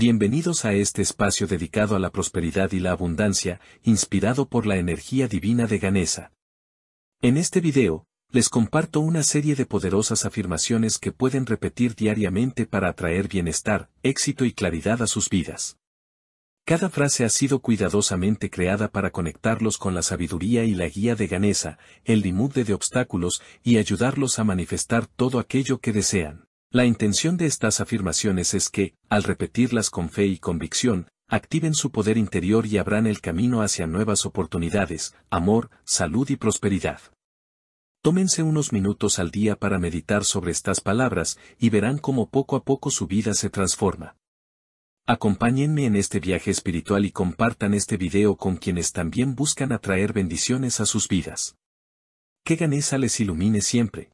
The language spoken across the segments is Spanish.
Bienvenidos a este espacio dedicado a la prosperidad y la abundancia, inspirado por la energía divina de Ganesa. En este video, les comparto una serie de poderosas afirmaciones que pueden repetir diariamente para atraer bienestar, éxito y claridad a sus vidas. Cada frase ha sido cuidadosamente creada para conectarlos con la sabiduría y la guía de Ganesa, el limude de obstáculos, y ayudarlos a manifestar todo aquello que desean. La intención de estas afirmaciones es que, al repetirlas con fe y convicción, activen su poder interior y abran el camino hacia nuevas oportunidades, amor, salud y prosperidad. Tómense unos minutos al día para meditar sobre estas palabras y verán cómo poco a poco su vida se transforma. Acompáñenme en este viaje espiritual y compartan este video con quienes también buscan atraer bendiciones a sus vidas. Que Ganesa les ilumine siempre.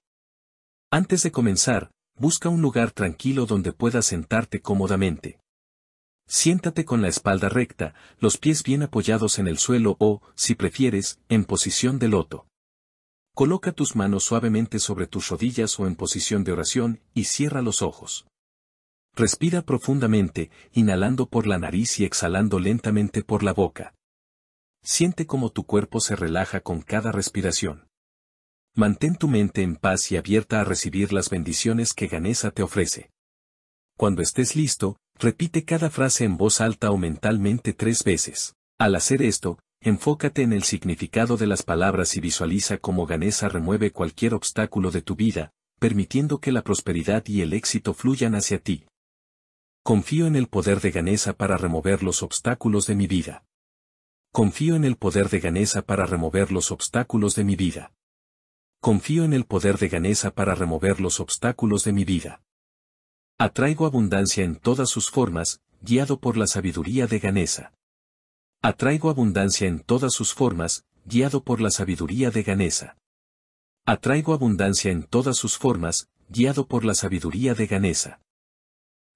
Antes de comenzar, Busca un lugar tranquilo donde puedas sentarte cómodamente. Siéntate con la espalda recta, los pies bien apoyados en el suelo o, si prefieres, en posición de loto. Coloca tus manos suavemente sobre tus rodillas o en posición de oración y cierra los ojos. Respira profundamente, inhalando por la nariz y exhalando lentamente por la boca. Siente cómo tu cuerpo se relaja con cada respiración. Mantén tu mente en paz y abierta a recibir las bendiciones que Ganesa te ofrece. Cuando estés listo, repite cada frase en voz alta o mentalmente tres veces. Al hacer esto, enfócate en el significado de las palabras y visualiza cómo Ganesa remueve cualquier obstáculo de tu vida, permitiendo que la prosperidad y el éxito fluyan hacia ti. Confío en el poder de Ganesa para remover los obstáculos de mi vida. Confío en el poder de Ganesa para remover los obstáculos de mi vida confío en el poder de Ganesa para remover los obstáculos de mi vida. Atraigo abundancia en todas sus formas, guiado por la sabiduría de Ganesa. Atraigo abundancia en todas sus formas, guiado por la sabiduría de Ganesa. Atraigo abundancia en todas sus formas, guiado por la sabiduría de Ganesa.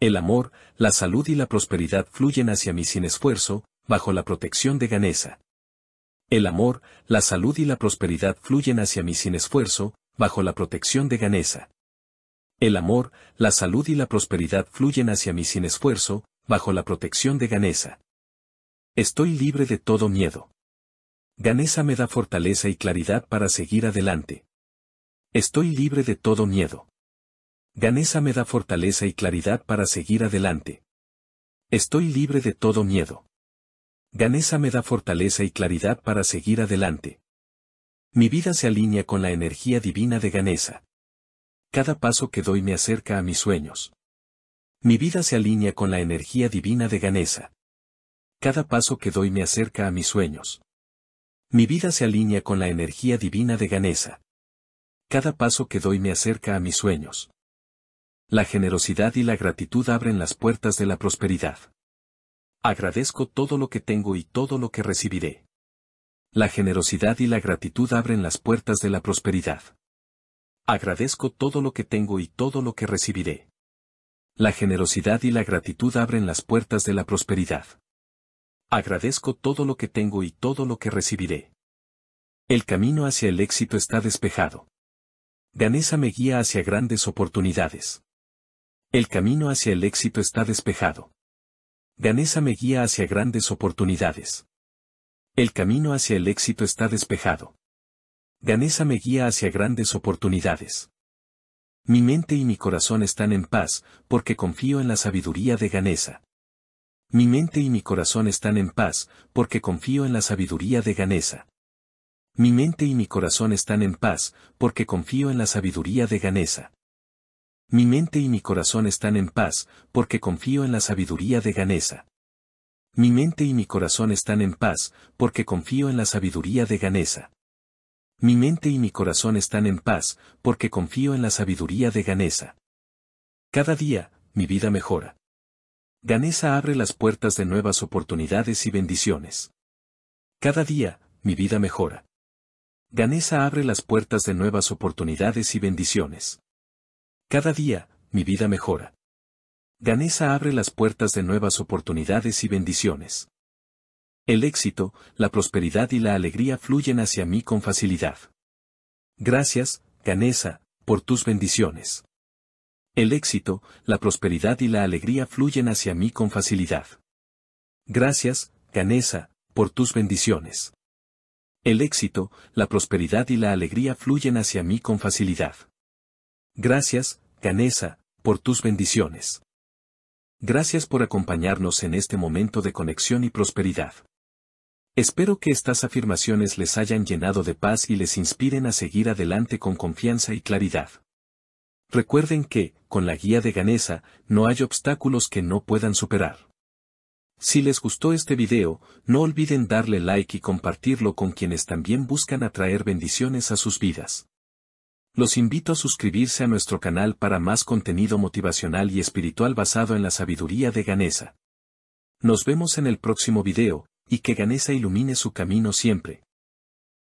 El amor, la salud y la prosperidad fluyen hacia mí sin esfuerzo, bajo la protección de Ganesa. El amor, la salud y la prosperidad fluyen hacia mí sin esfuerzo, bajo la protección de Ganesa. El amor, la salud y la prosperidad fluyen hacia mí sin esfuerzo, bajo la protección de Ganesa. Estoy libre de todo miedo. Ganesa me da fortaleza y claridad para seguir adelante. Estoy libre de todo miedo. Ganesa me da fortaleza y claridad para seguir adelante. Estoy libre de todo miedo. Ganesa me da fortaleza y claridad para seguir adelante. Mi vida se alinea con la energía divina de Ganesa. Cada paso que doy me acerca a mis sueños. Mi vida se alinea con la energía divina de Ganesa. Cada paso que doy me acerca a mis sueños. Mi vida se alinea con la energía divina de Ganesa. Cada paso que doy me acerca a mis sueños. La generosidad y la gratitud abren las puertas de la prosperidad. Agradezco todo lo que tengo y todo lo que recibiré. La generosidad y la gratitud abren las puertas de la prosperidad. Agradezco todo lo que tengo y todo lo que recibiré. La generosidad y la gratitud abren las puertas de la prosperidad. Agradezco todo lo que tengo y todo lo que recibiré. El camino hacia el éxito está despejado. Ganesa me guía hacia grandes oportunidades. El camino hacia el éxito está despejado. Ganesa me guía hacia grandes oportunidades. El camino hacia el éxito está despejado. Ganesa me guía hacia grandes oportunidades. Mi mente y mi corazón están en paz, porque confío en la sabiduría de Ganesa. Mi mente y mi corazón están en paz, porque confío en la sabiduría de Ganesa. Mi mente y mi corazón están en paz, porque confío en la sabiduría de Ganesa. Mi mente y mi corazón están en paz, porque confío en la sabiduría de Ganesa. Mi mente y mi corazón están en paz, porque confío en la sabiduría de Ganesa. Mi mente y mi corazón están en paz, porque confío en la sabiduría de Ganesa. Cada día, mi vida mejora. Ganesa abre las puertas de nuevas oportunidades y bendiciones. Cada día, mi vida mejora. Ganesa abre las puertas de nuevas oportunidades y bendiciones. Cada día, mi vida mejora. Ganesa abre las puertas de nuevas oportunidades y bendiciones. El éxito, la prosperidad y la alegría fluyen hacia mí con facilidad. Gracias, Ganesa, por tus bendiciones. El éxito, la prosperidad y la alegría fluyen hacia mí con facilidad. Gracias, Ganesa, por tus bendiciones. El éxito, la prosperidad y la alegría fluyen hacia mí con facilidad. Gracias, Ganesa, por tus bendiciones. Gracias por acompañarnos en este momento de conexión y prosperidad. Espero que estas afirmaciones les hayan llenado de paz y les inspiren a seguir adelante con confianza y claridad. Recuerden que, con la guía de Ganesa, no hay obstáculos que no puedan superar. Si les gustó este video, no olviden darle like y compartirlo con quienes también buscan atraer bendiciones a sus vidas. Los invito a suscribirse a nuestro canal para más contenido motivacional y espiritual basado en la sabiduría de Ganesa. Nos vemos en el próximo video, y que Ganesa ilumine su camino siempre.